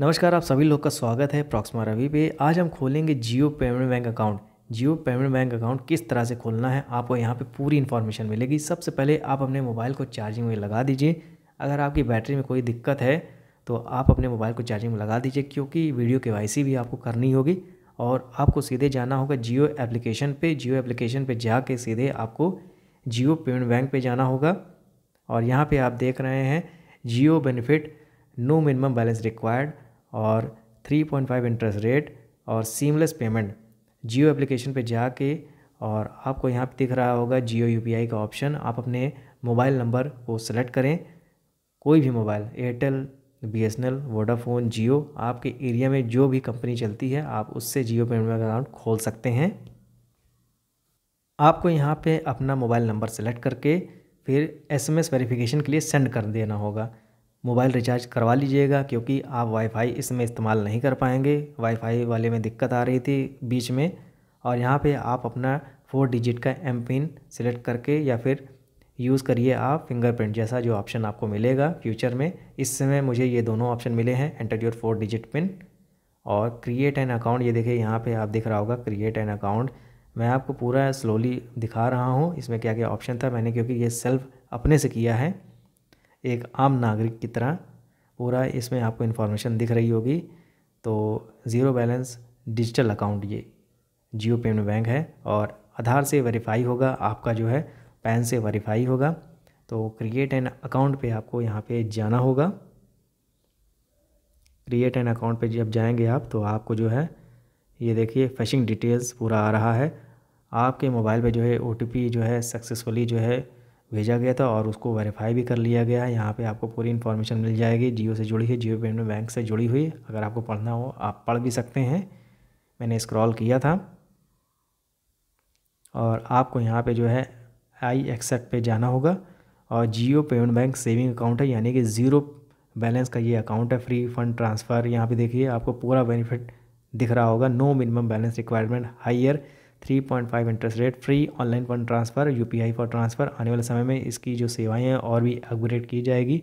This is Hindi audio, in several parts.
नमस्कार आप सभी लोग का स्वागत है प्रॉक्समा रवि पे आज हम खोलेंगे Jio payment bank account Jio payment bank account किस तरह से खोलना है आपको यहाँ पे पूरी इन्फॉर्मेशन मिलेगी सबसे पहले आप अपने मोबाइल को चार्जिंग में लगा दीजिए अगर आपकी बैटरी में कोई दिक्कत है तो आप अपने मोबाइल को चार्जिंग में लगा दीजिए क्योंकि वीडियो के वाई भी आपको करनी होगी और आपको सीधे जाना होगा जियो एप्लीकेशन पर जियो एप्लीकेशन पर जाके सीधे आपको जियो पेमेंट बैंक पर जाना होगा और यहाँ पर आप देख रहे हैं Jio benefit no minimum balance required और 3.5 इंटरेस्ट रेट और सीमलेस पेमेंट जियो एप्लीकेशन पे जाके और आपको यहाँ पे दिख रहा होगा जियो यू का ऑप्शन आप अपने मोबाइल नंबर को सेलेक्ट करें कोई भी mobile Airtel B S N L Vodafone Jio आपके एरिया में जो भी कंपनी चलती है आप उससे जियो पेमेंट अकाउंट खोल सकते हैं आपको यहाँ पे अपना मोबाइल नंबर सेलेक्ट करके फिर एसएमएस वेरिफिकेशन के लिए सेंड कर देना होगा मोबाइल रिचार्ज करवा लीजिएगा क्योंकि आप वाईफाई इसमें इस्तेमाल नहीं कर पाएंगे वाईफाई वाले में दिक्कत आ रही थी बीच में और यहाँ पे आप अपना फोर डिजिट का एम पिन सेलेक्ट करके या फिर यूज़ करिए आप फिंगरप्रिंट जैसा जो ऑप्शन आपको मिलेगा फ्यूचर में इस समय मुझे ये दोनों ऑप्शन मिले हैं enter your four digit PIN और क्रिएट एन अकाउंट ये देखिए यहाँ पे आप दिख रहा होगा क्रिएट एन अकाउंट मैं आपको पूरा स्लोली दिखा रहा हूँ इसमें क्या क्या ऑप्शन था मैंने क्योंकि ये सेल्फ अपने से किया है एक आम नागरिक की तरह पूरा इसमें आपको इन्फॉर्मेशन दिख रही होगी तो ज़ीरो बैलेंस डिजिटल अकाउंट ये जियो पेमेंट बैंक है और आधार से वेरीफाई होगा आपका जो है पैन से वेरीफाई होगा तो क्रिएट एन अकाउंट पे आपको यहाँ पे जाना होगा क्रिएट एन अकाउंट पे जब जाएंगे आप तो आपको जो है ये देखिए फैशिंग डिटेल्स पूरा आ रहा है आपके मोबाइल पे जो है ओ जो है सक्सेसफुली जो है भेजा गया था और उसको वेरीफाई भी कर लिया गया है यहाँ पे आपको पूरी इन्फॉर्मेशन मिल जाएगी जियो से जुड़ी है जियो पेमेंट बैंक से जुड़ी हुई अगर आपको पढ़ना हो आप पढ़ भी सकते हैं मैंने स्क्रॉल किया था और आपको यहाँ पे जो है आई एक्सेप्ट पे जाना होगा और Jio payment bank saving account है यानी कि ज़ीरो बैलेंस का ये अकाउंट है फ्री फंड ट्रांसफ़र यहाँ पर देखिए आपको पूरा बेनिफिट दिख रहा होगा no minimum balance requirement higher 3.5 interest rate free online fund transfer UPI for transfer आने वाले समय में इसकी जो सेवाएं हैं और भी अपग्रेड की जाएगी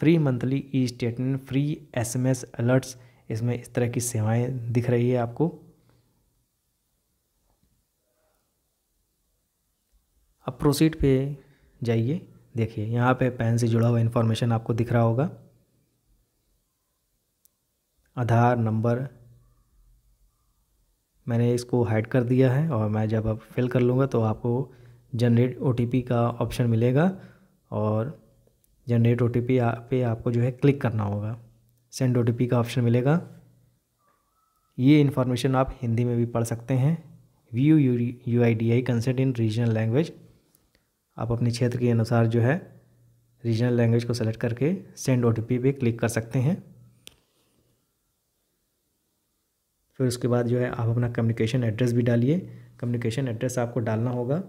free monthly e statement free SMS alerts इसमें इस तरह की सेवाएं दिख रही है आपको अब प्रोसीड पे जाइए देखिए यहाँ पे पैन से जुड़ा हुआ इन्फॉर्मेशन आपको दिख रहा होगा आधार नंबर मैंने इसको हाइड कर दिया है और मैं जब अब फिल कर लूँगा तो आपको जनरेट ओ का ऑप्शन मिलेगा और जनरेट ओ टी पे आपको जो है क्लिक करना होगा सेंड ओ का ऑप्शन मिलेगा ये इन्फॉर्मेशन आप हिंदी में भी पढ़ सकते हैं V U U I D I consent in regional language आप अपने क्षेत्र के अनुसार जो है रीजनल लैंग्वेज को सेलेक्ट करके सेंड ओ टी पे क्लिक कर सकते हैं फिर उसके बाद जो है आप अपना कम्युनिकेशन एड्रेस भी डालिए कम्युनिकेशन एड्रेस आपको डालना होगा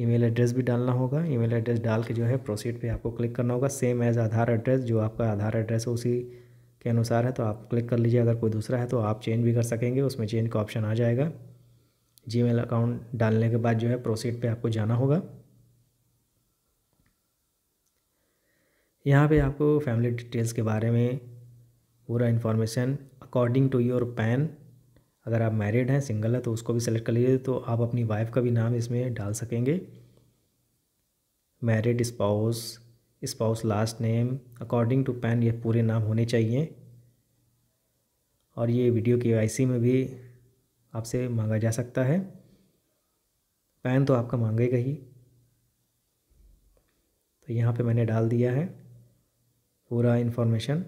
ईमेल एड्रेस भी डालना होगा ईमेल एड्रेस डाल के जो है प्रोसीड पे आपको क्लिक करना होगा सेम एज़ आधार एड्रेस जो आपका आधार एड्रेस है उसी के अनुसार है तो आप क्लिक कर लीजिए अगर कोई दूसरा है तो आप चेंज भी कर सकेंगे उसमें चेंज का ऑप्शन आ जाएगा जीमेल अकाउंट डालने के बाद जो है प्रोसीड पे आपको जाना होगा यहाँ पे आपको फैमिली डिटेल्स के बारे में पूरा information according to your PAN अगर आप मैरिड हैं सिंगल है तो उसको भी सेलेक्ट कर लीजिए तो आप अपनी वाइफ का भी नाम इसमें डाल सकेंगे married spouse spouse last name according to PAN ये पूरे नाम होने चाहिए और ये वीडियो के में भी आपसे मांगा जा सकता है पैन तो आपका मांगेगा ही तो यहाँ पे मैंने डाल दिया है पूरा इन्फॉर्मेशन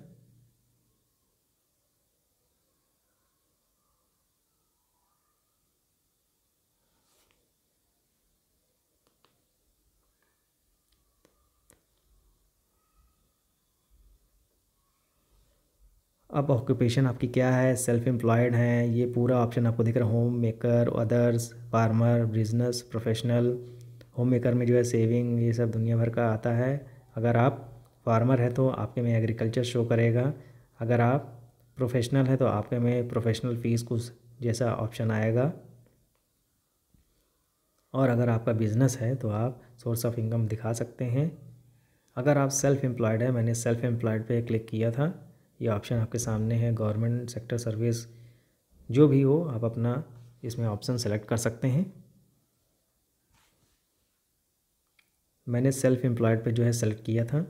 अब ऑक्यूपेशन आपकी क्या है सेल्फ एम्प्लॉयड हैं ये पूरा ऑप्शन आपको दिख रहा है homemaker others farmer business professional homemaker में जो है सेविंग ये सब दुनिया भर का आता है अगर आप फार्मर है तो आपके में एग्रीकल्चर शो करेगा अगर आप प्रोफेशनल है तो आपके में प्रोफेशनल फ़ीस कुछ जैसा ऑप्शन आएगा और अगर आपका बिज़नेस है तो आप सोर्स ऑफ इनकम दिखा सकते हैं अगर आप सेल्फ़ एम्प्लॉयड है मैंने सेल्फ़ एम्प्लॉयड पे क्लिक किया था ये ऑप्शन आपके सामने है गवर्नमेंट सेक्टर सर्विस जो भी हो आप अपना इसमें ऑप्शन सेलेक्ट कर सकते हैं मैंने सेल्फ एम्प्लॉयड पे जो है सेलेक्ट किया था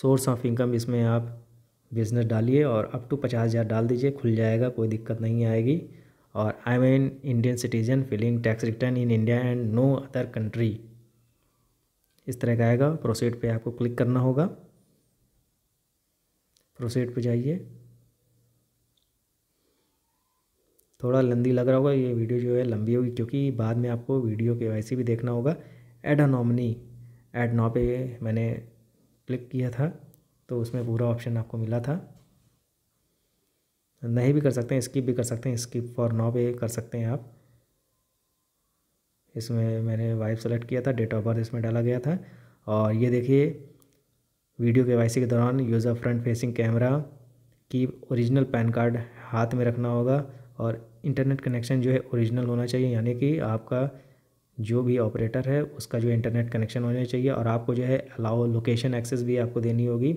सोर्स ऑफ इनकम इसमें आप बिज़नेस डालिए और अप टू पचास हज़ार डाल दीजिए खुल जाएगा कोई दिक्कत नहीं आएगी और I am an Indian citizen filing tax return in India and no other country इस तरह का आएगा प्रोसीड पे आपको क्लिक करना होगा प्रोसीड पे जाइए थोड़ा लंदी लग रहा होगा ये वीडियो जो है लंबी होगी क्योंकि बाद में आपको वीडियो के भी देखना होगा एड अनोमनी एड नौ पे मैंने क्लिक किया था तो उसमें पूरा ऑप्शन आपको मिला था नहीं भी कर सकते हैं स्किप भी कर सकते हैं स्किप फॉर नॉ पे कर सकते हैं आप इसमें मैंने वाइफ सेलेक्ट किया था डेट ऑफ बर्थ इसमें डाला गया था और ये देखिए वीडियो के वाई के दौरान यूज़र फ्रंट फेसिंग कैमरा की ओरिजिनल पैन कार्ड हाथ में रखना होगा और इंटरनेट कनेक्शन जो है ओरिजिनल होना चाहिए यानी कि आपका जो भी ऑपरेटर है उसका जो इंटरनेट कनेक्शन होना चाहिए और आपको जो है अलाउ लोकेशन एक्सेस भी आपको देनी होगी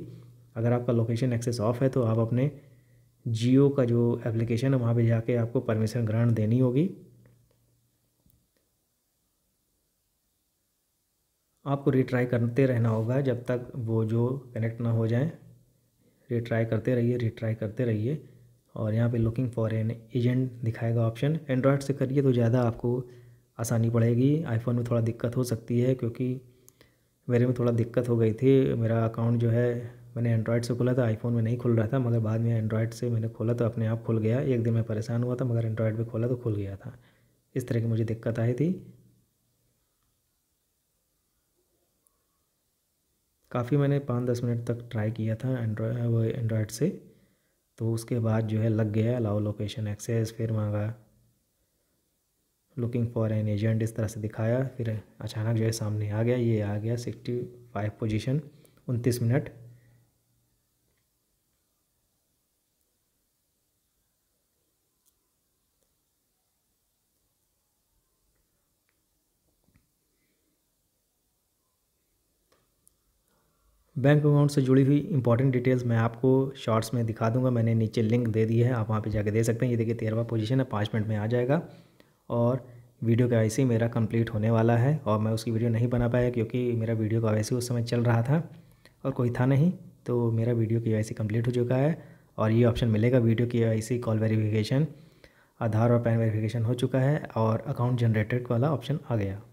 अगर आपका लोकेशन एक्सेस ऑफ है तो आप अपने जियो का जो एप्लीकेशन है वहाँ पर जाके आपको परमिशन ग्रांट देनी होगी आपको रिट्राई करते रहना होगा जब तक वो जो कनेक्ट ना हो जाए रिट्राई करते रहिए रिट्राई करते रहिए और यहाँ पे लुकिंग फॉर एन एजेंट दिखाएगा ऑप्शन एंड्रॉयड से करिए तो ज़्यादा आपको आसानी पड़ेगी आईफोन में थोड़ा दिक्कत हो सकती है क्योंकि मेरे में थोड़ा दिक्कत हो गई थी मेरा अकाउंट जो है मैंने एंड्रॉयड से खोला था आईफोन में नहीं खुल रहा था मगर बाद में एंड्रॉयड से मैंने खोला तो अपने आप खुल गया एक दिन मैं परेशान हुआ था मगर एंड्रॉयड में खोला तो खुल गया था इस तरह की मुझे दिक्कत आई थी काफ़ी मैंने पाँच दस मिनट तक ट्राई किया था एंड्रॉय वो एंड्रॉयड से तो उसके बाद जो है लग गया अलाउ लोकेशन एक्सेस फिर मांगा लुकिंग फॉर एन एजेंट इस तरह से दिखाया फिर अचानक जो है सामने आ गया ये आ गया सिक्सटी फाइव पोजिशन उनतीस मिनट बैंक अकाउंट से जुड़ी हुई इंपॉर्टेंट डिटेल्स मैं आपको शॉर्ट्स में दिखा दूंगा मैंने नीचे लिंक दे दी है आप वहाँ पे जाके दे सकते हैं ये देखिए तेरहवा पोजीशन है पाँच मिनट में आ जाएगा और वीडियो का वैसे मेरा कंप्लीट होने वाला है और मैं उसकी वीडियो नहीं बना पाया क्योंकि मेरा वीडियो का वैसे उस समय चल रहा था और कोई था नहीं तो मेरा वीडियो की वैसे कम्प्लीट हो चुका है और ये ऑप्शन मिलेगा वीडियो की वैसे कॉल वेरीफिकेशन आधार और पैन वेरीफिकेशन हो चुका है और अकाउंट जनरेटेड वाला ऑप्शन आ गया